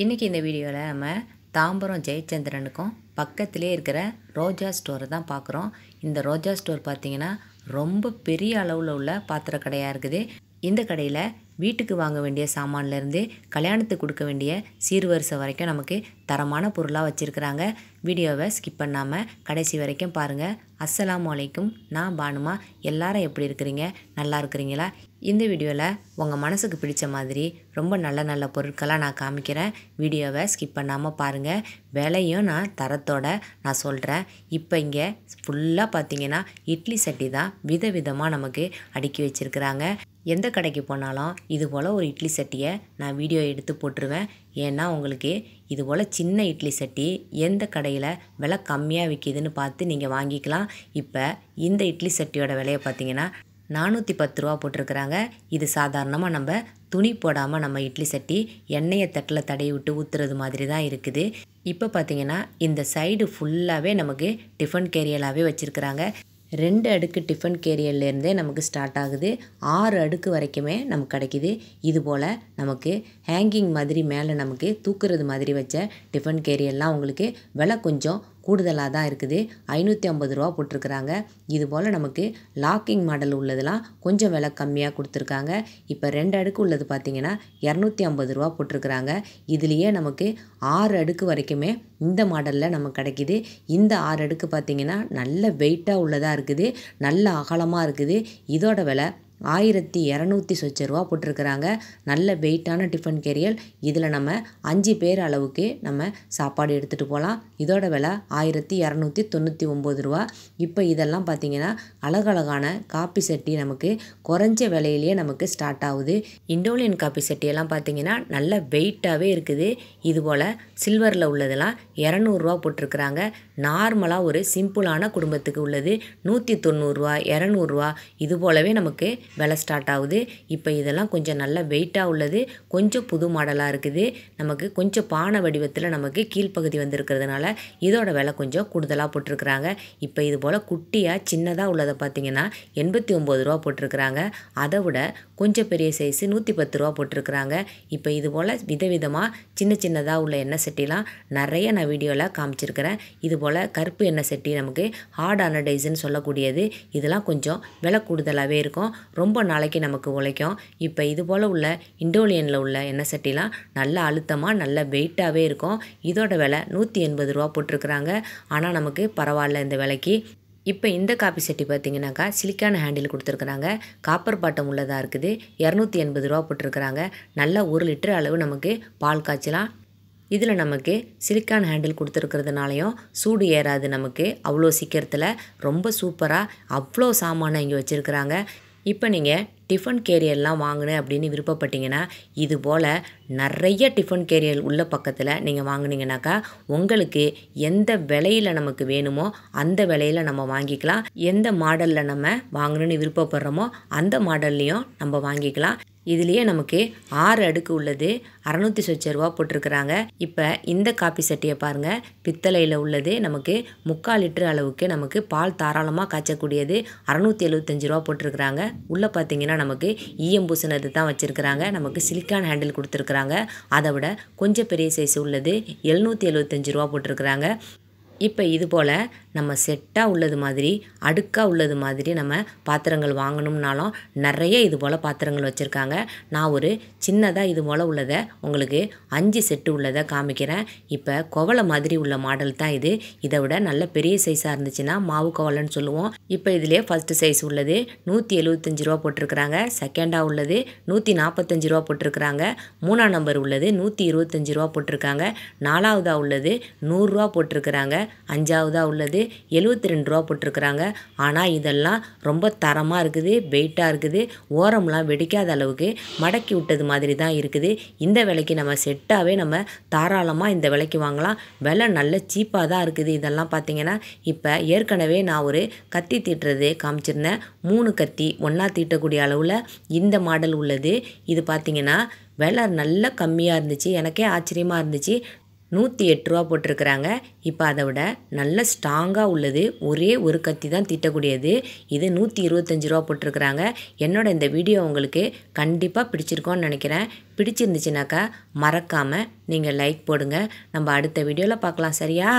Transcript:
இன்றைக்கி இந்த வீடியோவில் நம்ம தாம்பரம் ஜெயச்சந்திரனுக்கும் பக்கத்திலே இருக்கிற ரோஜா ஸ்டோரை தான் பார்க்குறோம் இந்த ரோஜா ஸ்டோர் பார்த்திங்கன்னா ரொம்ப பெரிய அளவில் உள்ள பாத்திர கடையாக இருக்குது இந்த கடையில் வீட்டுக்கு வாங்க வேண்டிய சாமான்லேருந்து கல்யாணத்துக்கு கொடுக்க வேண்டிய சீர்வரிசை வரைக்கும் நமக்கு தரமான பொருளாக வச்சுருக்கிறாங்க வீடியோவை ஸ்கிப் பண்ணாமல் கடைசி வரைக்கும் பாருங்கள் அஸ்லாம் வலைக்கும் நான் பானுமா எல்லாரும் எப்படி இருக்கிறீங்க நல்லா இருக்கிறீங்களா இந்த வீடியோவில் உங்கள் மனசுக்கு பிடிச்ச மாதிரி ரொம்ப நல்ல நல்ல பொருட்களாக நான் காமிக்கிறேன் வீடியோவை ஸ்கிப் பண்ணாமல் பாருங்கள் விலையும் நான் தரத்தோட நான் சொல்கிறேன் இப்போ இங்கே ஃபுல்லாக பார்த்தீங்கன்னா இட்லி சட்டி தான் விதவிதமாக நமக்கு அடுக்கி வச்சுருக்கிறாங்க எந்த கடைக்கு போனாலும் இது போல் ஒரு இட்லி சட்டியை நான் வீடியோ எடுத்து போட்டுருவேன் ஏன்னா உங்களுக்கு இது போல் சின்ன இட்லி சட்டி எந்த கடையில் விலை கம்மியாக விற்கிதுன்னு பார்த்து நீங்கள் வாங்கிக்கலாம் இப்போ இந்த இட்லி சட்டியோட விலையை பார்த்தீங்கன்னா நானூற்றி பத்து ரூபா போட்டிருக்கிறாங்க இது சாதாரணமாக நம்ம துணி போடாமல் நம்ம இட்லி சட்டி எண்ணெயை தட்டில் தடைய விட்டு ஊற்றுறது மாதிரி தான் இருக்குது இப்போ பார்த்திங்கன்னா இந்த சைடு ஃபுல்லாகவே நமக்கு டிஃபன் கேரியலாகவே வச்சுருக்கிறாங்க ரெண்டு அடுக்கு டிஃபன் கேரியர்லேருந்தே நமக்கு ஸ்டார்ட் ஆகுது ஆறு அடுக்கு வரைக்குமே நமக்கு கிடைக்கிது இது போல் நமக்கு ஹேங்கிங் மாதிரி மேலே நமக்கு தூக்குறது மாதிரி வச்ச டிஃபன் கேரியர்லாம் உங்களுக்கு விலை கொஞ்சம் கூடுதலாக தான் இருக்குது ஐநூற்றி ஐம்பது ரூபா போட்டிருக்கிறாங்க இது போல் நமக்கு லாக்கிங் மாடல் உள்ளதெல்லாம் கொஞ்சம் விலை கம்மியாக கொடுத்துருக்காங்க இப்போ ரெண்டு அடுக்கு உள்ளது பார்த்திங்கன்னா இரநூத்தி ஐம்பது ரூபா போட்டிருக்கிறாங்க இதுலேயே நமக்கு ஆறு அடுக்கு வரைக்குமே இந்த மாடலில் நமக்கு கிடைக்கிது இந்த ஆறு அடுக்கு பார்த்திங்கன்னா நல்ல வெயிட்டாக உள்ளதாக இருக்குது நல்ல அகலமாக இருக்குது இதோட விலை ஆயிரத்தி இரநூத்தி சொச்ச ரூபா போட்டிருக்கிறாங்க நல்ல வெயிட்டான டிஃபன் கேரியல் இதில் நம்ம அஞ்சு பேர் அளவுக்கு நம்ம சாப்பாடு எடுத்துகிட்டு போகலாம் இதோட விலை ஆயிரத்தி இரநூத்தி தொண்ணூற்றி ஒம்பது ரூபா இப்போ இதெல்லாம் பார்த்திங்கன்னா அழகழகான காப்பி சட்டி நமக்கு குறைஞ்ச விலையிலேயே நமக்கு ஸ்டார்ட் ஆகுது இண்டோலியன் காப்பி சட்டியெல்லாம் பார்த்திங்கன்னா நல்ல வெயிட்டாகவே இருக்குது இதுபோல் சில்வரில் உள்ளதெல்லாம் இரநூறுவா போட்டிருக்கிறாங்க நார்மலாக ஒரு சிம்பிளான குடும்பத்துக்கு உள்ளது நூற்றி தொண்ணூறுரூவா இரநூறுவா இது போலவே நமக்கு வெலை ஸ்டார்ட் ஆகுது இப்போ இதெல்லாம் கொஞ்சம் நல்ல வெயிட்டாக உள்ளது கொஞ்சம் புது மாடலாக இருக்குது நமக்கு கொஞ்சம் பானை வடிவத்தில் நமக்கு கீழ்ப்பகுதி வந்திருக்கிறதுனால இதோட விலை கொஞ்சம் கூடுதலாக போட்டிருக்கிறாங்க இப்போ இது போல் குட்டியாக சின்னதாக உள்ளதை பார்த்திங்கன்னா எண்பத்தி ஒம்பது ரூபா போட்டிருக்கிறாங்க அதை விட கொஞ்சம் பெரிய சைஸு நூற்றி பத்து ரூபா போட்டிருக்கிறாங்க இப்போ இது போல் விதவிதமாக சின்ன சின்னதாக உள்ள எண்ணெய் சட்டிலாம் நிறைய நான் வீடியோவில் காமிச்சிருக்கிறேன் இது போல் கருப்பு எண்ணெய் சட்டி நமக்கு ஹார்ட் அனடைஸ்ன்னு சொல்லக்கூடியது இதெல்லாம் கொஞ்சம் விலை கூடுதலாகவே இருக்கும் ரொம்ப நாளைக்கு நமக்கு உழைக்கும் இப்போ இது போல் உள்ள இண்டோலியனில் உள்ள எண்ணெய் சட்டிலாம் நல்ல அழுத்தமாக நல்ல வெயிட்டாகவே இருக்கும் இதோட விலை நூற்றி எண்பது ரூபா போட்டிருக்கிறாங்க ஆனால் நமக்கு பரவாயில்ல இந்த விலைக்கு இப்போ இந்த காப்பி செட்டி பார்த்தீங்கன்னாக்கா சிலிக்கான ஹேண்டில் கொடுத்துருக்குறாங்க காப்பர் பாட்டம் உள்ளதாக இருக்குது இரநூத்தி எண்பது ரூபா போட்டிருக்கிறாங்க நல்லா ஒரு லிட்டர் அளவு நமக்கு பால் காய்ச்சலாம் இதில் நமக்கு சிலிக்கான் ஹேண்டில் கொடுத்துருக்கிறதுனாலையும் சூடு ஏறாது நமக்கு அவ்வளோ சீக்கிரத்தில் ரொம்ப சூப்பராக அவ்வளோ சாமானை இங்கே வச்சுருக்குறாங்க இப்போ நீங்கள் டிஃபன் கேரியர்லாம் வாங்கினேன் அப்படின்னு விருப்பப்பட்டீங்கன்னா இது போல் நிறைய டிஃபன் கேரியர் உள்ள பக்கத்தில் நீங்கள் வாங்கினீங்கனாக்கா உங்களுக்கு எந்த விலையில் நமக்கு வேணுமோ அந்த விலையில் நம்ம வாங்கிக்கலாம் எந்த மாடலில் நம்ம வாங்கணுன்னு விருப்பப்படுறோமோ அந்த மாடல்லையும் நம்ம வாங்கிக்கலாம் இதுலேயே நமக்கு ஆறு அடுக்கு உள்ளது அறநூற்றி சொச்ச ரூபா போட்டிருக்கிறாங்க இப்போ இந்த காப்பி சட்டியை பாருங்கள் பித்தளையில் உள்ளது நமக்கு முக்கால் லிட்டர் அளவுக்கு நமக்கு பால் தாராளமாக காய்ச்சக்கூடியது அறநூற்றி எழுபத்தஞ்சி ரூபா போட்டிருக்கிறாங்க உள்ளே பார்த்தீங்கன்னா நமக்கு ஈயம் பூசினது தான் வச்சுருக்கிறாங்க நமக்கு சிலிக்கான் ஹேண்டில் கொடுத்துருக்குறாங்க அதை விட கொஞ்சம் பெரிய சைஸ் உள்ளது எழுநூற்றி எழுபத்தஞ்சி ரூபா போட்டிருக்கிறாங்க இப்போ இது போல் நம்ம செட்டாக உள்ளது மாதிரி அடுக்காக உள்ளது மாதிரி நம்ம பாத்திரங்கள் வாங்கணும்னாலும் நிறைய இது போல் பாத்திரங்கள் வச்சுருக்காங்க நான் ஒரு சின்னதாக இது போல் உள்ளதை உங்களுக்கு அஞ்சு செட்டு உள்ளதை காமிக்கிறேன் இப்போ கோவலை மாதிரி உள்ள மாடல் தான் இது இதை விட நல்ல பெரிய சைஸாக இருந்துச்சுன்னா மாவு கோவலன்னு சொல்லுவோம் இப்போ இதிலே ஃபஸ்ட்டு சைஸ் உள்ளது நூற்றி எழுபத்தஞ்சி ரூபா போட்டிருக்கிறாங்க செகண்டாக உள்ளது நூற்றி நாற்பத்தஞ்சு ரூபா போட்டிருக்கிறாங்க மூணாம் நம்பர் உள்ளது நூற்றி இருபத்தஞ்சி ரூபா போட்டிருக்காங்க நாலாவதாக உள்ளது நூறுரூவா போட்டிருக்கிறாங்க அஞ்சாவதாக உள்ளது எழுபத்தி ரெண்டு ரூபா போட்டிருக்கிறாங்க ஆனால் இதெல்லாம் ரொம்ப தரமாக இருக்குது வெயிட்டாக இருக்குது ஓரம்லாம் வெடிக்காத அளவுக்கு மடக்கி விட்டது மாதிரி தான் இருக்குது இந்த விலைக்கு நம்ம செட்டாகவே நம்ம தாராளமாக இந்த விலைக்கு வாங்கலாம் விலை நல்ல சீப்பாக தான் இருக்குது இதெல்லாம் பார்த்திங்கன்னா இப்போ ஏற்கனவே நான் ஒரு கத்தி தீட்டுறது காமிச்சிருந்தேன் மூணு கத்தி ஒன்றா தீட்டக்கூடிய அளவில் இந்த மாடல் உள்ளது இது பார்த்திங்கன்னா விலை நல்ல கம்மியாக இருந்துச்சு எனக்கே ஆச்சரியமாக இருந்துச்சு நூற்றி எட்டு ரூபா போட்டிருக்கிறாங்க இப்போ அதை விட நல்ல ஸ்ட்ராங்காக உள்ளது ஒரே ஒரு கத்தி தான் திட்டக்கூடியது இது நூற்றி இருபத்தஞ்சி ரூபா போட்டிருக்கிறாங்க என்னோடய இந்த வீடியோ உங்களுக்கு கண்டிப்பாக பிடிச்சிருக்கோன்னு நினைக்கிறேன் பிடிச்சிருந்துச்சுனாக்கா மறக்காமல் நீங்கள் லைக் போடுங்க நம்ம அடுத்த வீடியோவில் பார்க்கலாம் சரியா